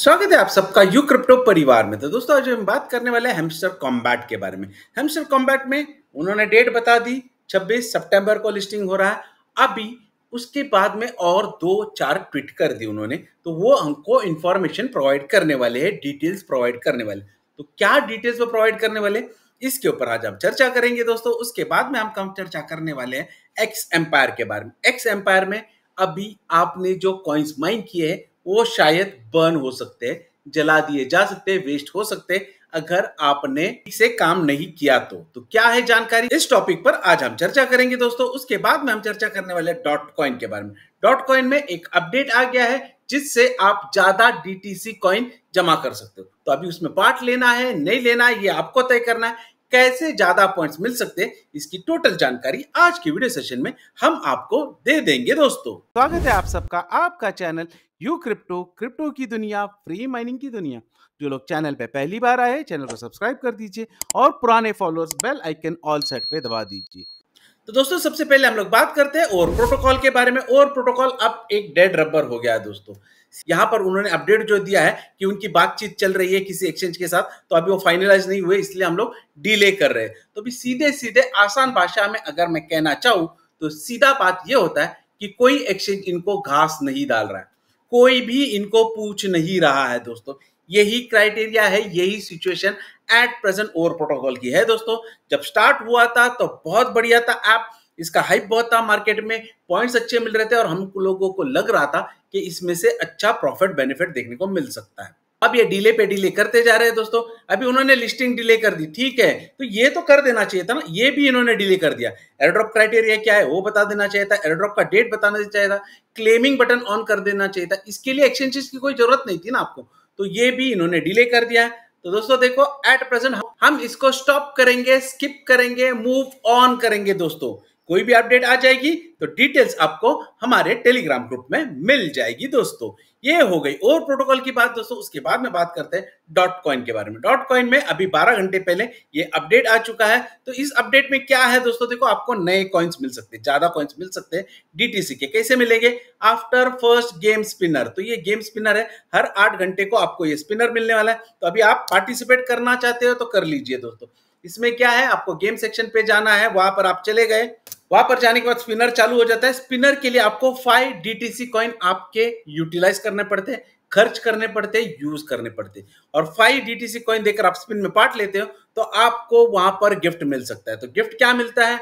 स्वागत है आप सबका यू क्रिप्टो परिवार में तो दोस्तों आज हम बात करने वाले हैं हेमस्टर कॉम्बैट के बारे में हेमस्टर कॉम्बैट में उन्होंने डेट बता दी 26 सितंबर को लिस्टिंग हो रहा है अभी उसके बाद में और दो चार ट्वीट कर दी उन्होंने तो वो हमको इन्फॉर्मेशन प्रोवाइड करने वाले हैं डिटेल्स प्रोवाइड करने वाले तो क्या डिटेल्स वो प्रोवाइड करने वाले इसके ऊपर आज हम चर्चा करेंगे दोस्तों उसके बाद में हम कम चर्चा करने वाले हैं एक्स एम्पायर के बारे में एक्स एम्पायर में अभी आपने जो कॉइन्स माइन किए हैं वो शायद बर्न हो सकते हैं जला दिए जा सकते हैं वेस्ट हो सकते हैं अगर आपने इसे काम नहीं किया तो तो क्या है जानकारी इस टॉपिक पर आज हम चर्चा करेंगे दोस्तों उसके बाद में हम चर्चा करने वाले डॉट कॉइन के बारे में डॉट कॉइन में एक अपडेट आ गया है जिससे आप ज्यादा डीटीसी कॉइन जमा कर सकते हो तो अभी उसमें पार्ट लेना है नहीं लेना है ये आपको तय करना है कैसे ज्यादा पॉइंट्स मिल सकते हैं इसकी टोटल जानकारी आज के वीडियो सेशन में हम आपको दे देंगे दोस्तों स्वागत है आप सबका आपका चैनल यू क्रिप्टो क्रिप्टो की दुनिया फ्री माइनिंग की दुनिया जो लोग चैनल पे पहली बार आए चैनल को सब्सक्राइब कर दीजिए और पुराने followers bell icon all set पे दबा दीजिए तो दोस्तों सबसे पहले हम लोग बात करते हैं और प्रोटोकॉल के बारे में और प्रोटोकॉल अब एक डेड रबर हो गया है दोस्तों यहां पर उन्होंने अपडेट जो दिया है कि उनकी बातचीत चल रही है किसी एक्सचेंज के साथ तो अभी वो फाइनलाइज नहीं हुए इसलिए हम लोग डिले कर रहे हैं तो अभी सीधे सीधे आसान भाषा में अगर मैं कहना चाहूं तो सीधा बात ये होता है कि कोई एक्सचेंज इनको घास नहीं डाल रहा है कोई भी इनको पूछ नहीं रहा है दोस्तों यही क्राइटेरिया है यही situation at present Over Protocol की है दोस्तों जब स्टार्ट हुआ था तो बहुत बढ़िया था ऐप इसका हाइप बहुत था मार्केट में पॉइंट्स अच्छे मिल रहे थे और हम लोगों को लग रहा था कि इसमें से अच्छा प्रॉफिट बेनिफिट देखने को मिल सकता है अब ये डिले पे डिले करते जा रहे हैं दोस्तों अभी उन्होंने लिस्टिंग डिले कर दी ठीक है तो ये तो कर देना चाहिए था ना ये भी इन्होंने डिले कर दिया एयरड्रॉप क्राइटेरिया क्या है वो बता देना चाहिए था एयरड्रॉप का डेट बताना चाहिए था क्लेमिंग बटन ऑन कर देना चाहिए था इसके लिए एक्सचेंजेस की कोई जरूरत नहीं थी ना आपको तो ये भी इन्होंने डिले कर दिया तो दोस्तों देखो एट प्रेजेंट हम इसको स्टॉप करेंगे स्किप करेंगे मूव ऑन करेंगे दोस्तों कोई भी अपडेट आ जाएगी तो डिटेल्स आपको हमारे टेलीग्राम ग्रुप में मिल जाएगी दोस्तों ये हो गई और प्रोटोकॉल की बात दोस्तों उसके बाद में बात करते हैं डॉट कॉइन के बारे में डॉट कॉइन में अभी 12 घंटे पहले ये अपडेट आ चुका है तो इस अपडेट में क्या है दोस्तों देखो आपको नए कॉइन्स मिल सकते हैं ज्यादा कॉइन्स मिल सकते हैं डीटीसी के कैसे मिलेंगे आफ्टर फर्स्ट गेम स्पिनर तो ये गेम स्पिनर है हर आठ घंटे को आपको ये स्पिनर मिलने वाला है तो अभी आप पार्टिसिपेट करना चाहते हो तो कर लीजिए दोस्तों इसमें क्या है आपको गेम सेक्शन पे जाना है वहां पर आप चले गए वहां पर जाने के बाद स्पिनर चालू हो जाता है स्पिनर के लिए आपको फाइव डीटीसी कॉइन आपके यूटिलाइज करने पड़ते हैं खर्च करने पड़ते हैं यूज करने पड़ते हैं और फाइव डीटीसी कॉइन देकर आप स्पिन में पार्ट लेते हो तो आपको वहां पर गिफ्ट मिल सकता है तो गिफ्ट क्या मिलता है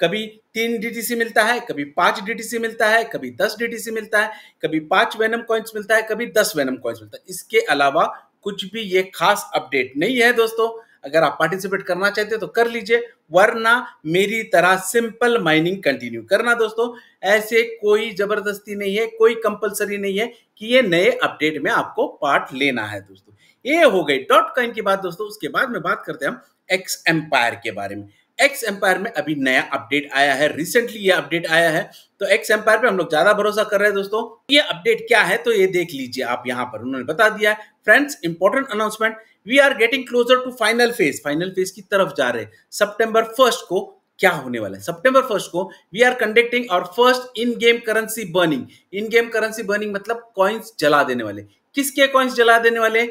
कभी तीन डीटीसी मिलता है कभी पांच डीटीसी मिलता है कभी दस डीटीसी मिलता है कभी पांच वेनम कॉइन्स मिलता है कभी दस वेनम कॉइन्स मिलता है इसके अलावा कुछ भी ये खास अपडेट नहीं है दोस्तों अगर आप पार्टिसिपेट करना चाहते हो तो कर लीजिए वरना मेरी तरह सिंपल माइनिंग कंटिन्यू करना दोस्तों ऐसे कोई जबरदस्ती नहीं है कोई कंपलसरी नहीं है कि ये नए अपडेट में आपको पार्ट लेना है दोस्तों ये हो गई डॉट कॉइन की बात दोस्तों उसके बाद में बात करते हैं हम एक्स एम्पायर के बारे में एक्स एम्पायर में अभी नया अपडेट आया है रिसेंटली ये अपडेट आया है तो एक्स एम्पायर पे हम लोग ज्यादा भरोसा कर रहे हैं दोस्तों ये अपडेट क्या है तो ये देख लीजिए आप यहाँ पर उन्होंने बता दिया है friends important announcement we are getting closer to final phase final phase की तरफ जा रहे हैं फर्स्ट को क्या होने वाला है सितंबर फर्स्ट को वी आर कंडक्टिंग और first in game currency burning in game currency burning मतलब कॉइन्स जला देने वाले किसके कॉइन्स जला देने वाले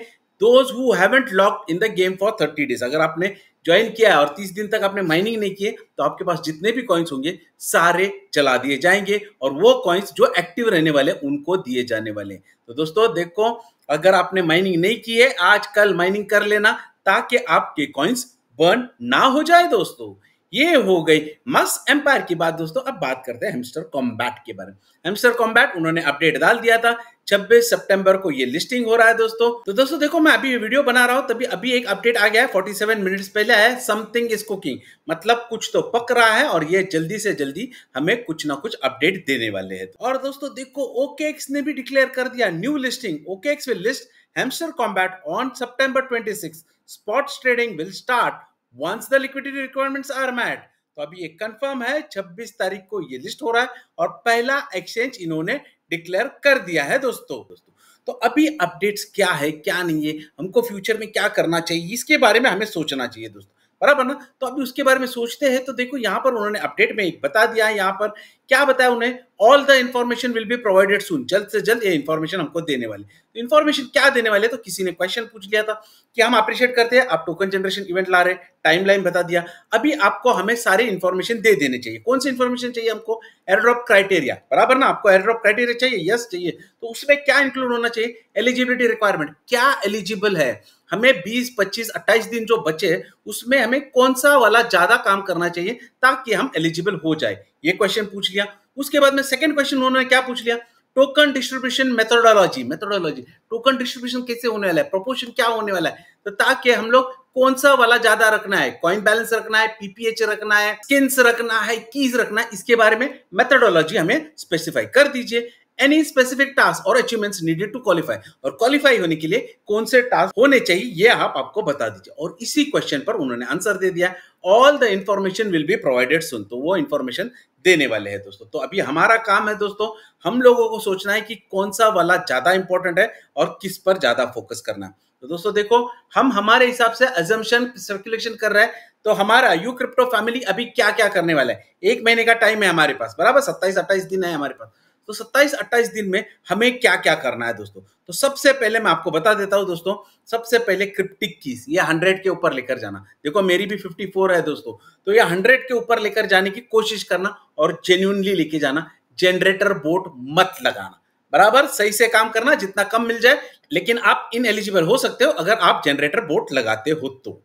those who haven't locked in the game for thirty days अगर आपने ज्वाइन किया है और तीस दिन तक आपने माइनिंग नहीं किए तो आपके पास जितने भी कॉइन्स होंगे सारे चला दिए जाएंगे और वो कॉइन्स जो एक्टिव रहने वाले उनको दिए जाने वाले तो दोस्तों देखो अगर आपने माइनिंग नहीं की है आज कल माइनिंग कर लेना ताकि आपके कॉइन्स बर्न ना हो जाए दोस्तों ये हो गई मस एम्पायर की बात दोस्तों अब बात करते हैं हेमस्टर कॉम्बैट के बारे में हेमस्टर कॉम्बैट उन्होंने अपडेट डाल दिया था 26 सितंबर को ये लिस्टिंग हो रहा है दोस्तों तो दोस्तों देखो मैं अभी वीडियो बना रहा हूं तभी अभी एक अपडेट आ गया है 47 मिनट्स पहले है समथिंग इज कुकिंग मतलब कुछ तो पक रहा है और ये जल्दी से जल्दी हमें कुछ ना कुछ अपडेट देने वाले हैं और दोस्तों देखो ओके ने भी डिक्लेयर कर दिया new listing OKX will list hamster combat on September twenty spots trading will start once the liquidity requirements are met तो अभी ये कंफर्म है 26 तारीख को ये लिस्ट हो रहा है और पहला एक्सचेंज इन्होंने डिक्लेयर कर दिया है दोस्तों दोस्तों तो अभी अपडेट्स क्या है क्या नहीं है हमको फ्यूचर में क्या करना चाहिए इसके बारे में हमें सोचना चाहिए दोस्तों बराबर ना तो अभी उसके बारे में सोचते हैं तो देखो यहाँ पर उन्होंने अपडेट में एक बता दिया है यहाँ पर क्या बताया उन्हें all the information will be provided soon जल्द से जल्द ये इन्फॉर्मेशन हमको देने वाले तो इन्फॉर्मेशन क्या देने वाले तो किसी ने क्वेश्चन पूछ लिया था कि हम अप्रिशिएट करते हैं आप टोकन जनरेशन इवेंट ला रहे टाइम लाइन बता दिया अभी आपको हमें सारे इन्फॉर्मेशन दे देने चाहिए कौन सी इन्फॉर्मेशन चाहिए हमको एयरड्रॉप क्राइटेरिया बराबर ना आपको एयरड्रॉप क्राइटेरिया चाहिए यस चाहिए तो उसमें क्या इंक्लूड होना चाहिए एलिजिबिलिटी रिक्वायरमेंट क्या एलिजिबल है हमें 20 25 28 दिन जो बचे उसमें हमें कौन सा वाला ज्यादा काम करना चाहिए ताकि हम एलिजिबल हो जाए ये क्वेश्चन पूछ लिया उसके बाद में सेकेंड क्वेश्चन उन्होंने क्या पूछ लिया token distribution methodology methodology token distribution कैसे होने वाला है प्रोपोर्शन क्या होने वाला है तो ताकि हम लोग कौन सा वाला ज्यादा रखना है कॉइन बैलेंस रखना है पीपीएच रखना है स्किन्स रखना है कीज रखना है इसके बारे में मेथोडोलॉजी हमें स्पेसिफाई कर दीजिए एनी स्पेसिफिक टास्क और अचीवमेंट्स नीडेड टू क्वालिफाई और क्वालिफाई होने के लिए कौन से टास्क होने चाहिए ये आप आपको बता दीजिए और इसी क्वेश्चन पर उन्होंने आंसर दे दिया all the information will be provided soon तो वो इन्फॉर्मेशन देने वाले हैं दोस्तों तो अभी हमारा काम है दोस्तों हम लोगों को सोचना है कि कौन सा वाला ज्यादा इंपॉर्टेंट है और किस पर ज्यादा फोकस करना है तो दोस्तों देखो हम हमारे हिसाब से अजम्पन सर्कुलेशन कर रहे हैं तो हमारा यू क्रिप्टो फैमिली अभी क्या क्या करने वाला है एक महीने का टाइम है हमारे पास बराबर सत्ताईस अट्ठाईस दिन है हमारे पास तो 27-28 दिन में हमें क्या क्या करना है दोस्तों तो सबसे पहले मैं आपको बता देता हूं दोस्तों सबसे पहले क्रिप्टिक कीस ये 100 के ऊपर लेकर जाना देखो मेरी भी 54 है दोस्तों तो ये 100 के ऊपर लेकर जाने की कोशिश करना और जेन्यूनली लेके जाना जनरेटर बोट मत लगाना बराबर सही से काम करना जितना कम मिल जाए लेकिन आप इन एलिजिबल हो सकते हो अगर आप जनरेटर बोट लगाते हो तो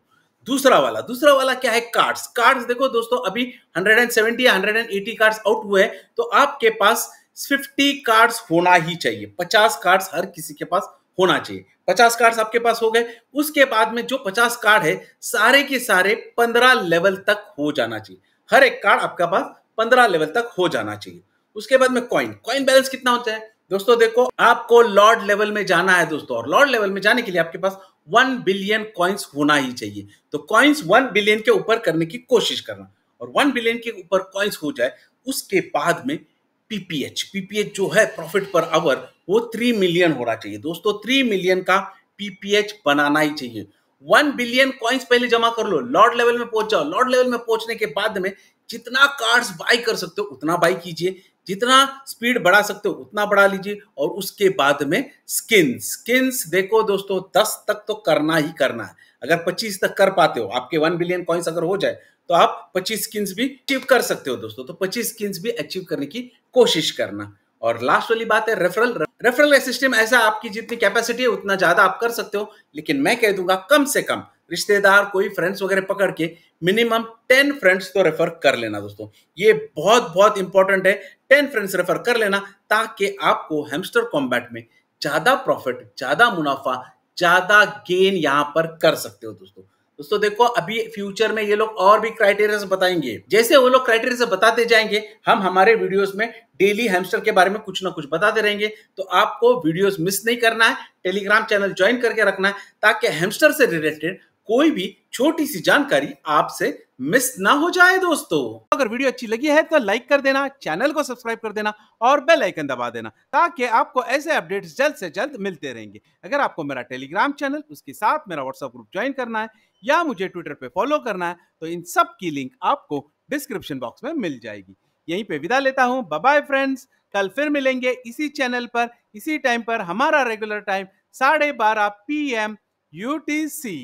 दूसरा वाला दूसरा वाला क्या है कार्ड्स कार्ड्स देखो दोस्तों अभी 170 या 180 कार्ड्स आउट हुए हैं तो आपके पास फिफ्टी कार्ड्स होना ही चाहिए पचास कार्ड्स हर किसी के पास होना चाहिए पचास कार्ड्स आपके पास हो गए उसके बाद में जो पचास कार्ड है सारे के सारे पंद्रह लेवल तक हो जाना चाहिए हर एक कार्ड आपके पास पंद्रह लेवल तक हो जाना चाहिए उसके बाद में कॉइन कॉइन बैलेंस कितना होता है दोस्तों देखो आपको लॉर्ड लेवल में जाना है दोस्तों और लॉर्ड लेवल में जाने के लिए आपके पास वन बिलियन कॉइन्स होना ही चाहिए तो कॉइन्स वन बिलियन के ऊपर करने की कोशिश करना और वन बिलियन के ऊपर कॉइन्स हो जाए उसके बाद में पीपीएच पीपीएच जो है प्रॉफिट पर आवर वो थ्री मिलियन होना चाहिए दोस्तों थ्री मिलियन का पीपीएच बनाना ही चाहिए वन बिलियन कॉइन्स पहले जमा कर लो लॉर्ड लेवल में पहुंच जाओ लॉर्ड लेवल में पहुंचने के बाद में जितना कार्ड्स बाय कर सकते हो उतना बाय कीजिए जितना स्पीड बढ़ा सकते हो उतना बढ़ा लीजिए और उसके बाद में स्किन स्किन्स देखो दोस्तों दस तक तो करना ही करना है अगर पच्चीस तक कर पाते हो आपके वन बिलियन कॉइन्स अगर हो जाए तो आप पच्चीस स्किन्स भी अचीव कर सकते हो दोस्तों तो पच्चीस स्किन्स भी अचीव करने की कोशिश करना और लास्ट वाली बात है रेफरल रेफरल सिस्टम ऐसा आपकी जितनी कैपेसिटी है उतना ज्यादा आप कर सकते हो लेकिन मैं कह दूंगा कम से कम रिश्तेदार कोई फ्रेंड्स वगैरह पकड़ के मिनिमम टेन फ्रेंड्स तो रेफर कर लेना दोस्तों ये बहुत बहुत इंपॉर्टेंट है टेन फ्रेंड्स रेफर कर लेना ताकि आपको हेमस्टर कॉम्बैट में ज्यादा प्रॉफिट ज्यादा मुनाफा ज्यादा गेन यहां पर कर सकते हो दोस्तों दोस्तों देखो अभी फ्यूचर में ये लोग और भी क्राइटेरिया बताएंगे जैसे वो लोग क्राइटेरिया बताते जाएंगे हम हमारे वीडियोस में डेली हेमस्टर के बारे में कुछ ना कुछ बताते रहेंगे तो आपको वीडियोस मिस नहीं करना है टेलीग्राम चैनल ज्वाइन करके रखना है ताकि हेमस्टर से रिलेटेड कोई भी छोटी सी जानकारी आपसे मिस ना हो जाए दोस्तों अगर वीडियो अच्छी लगी है तो लाइक कर देना चैनल को सब्सक्राइब कर देना और बेल आइकन दबा देना ताकि आपको ऐसे अपडेट्स जल्द से जल्द मिलते रहेंगे अगर आपको मेरा टेलीग्राम चैनल उसके साथ मेरा व्हाट्सएप ग्रुप ज्वाइन करना है या मुझे ट्विटर पर फॉलो करना है तो इन सब की लिंक आपको डिस्क्रिप्शन बॉक्स में मिल जाएगी यहीं पर विदा लेता हूँ बाय फ्रेंड्स कल फिर मिलेंगे इसी चैनल पर इसी टाइम पर हमारा रेगुलर टाइम साढ़े बारह पी एम यू टी सी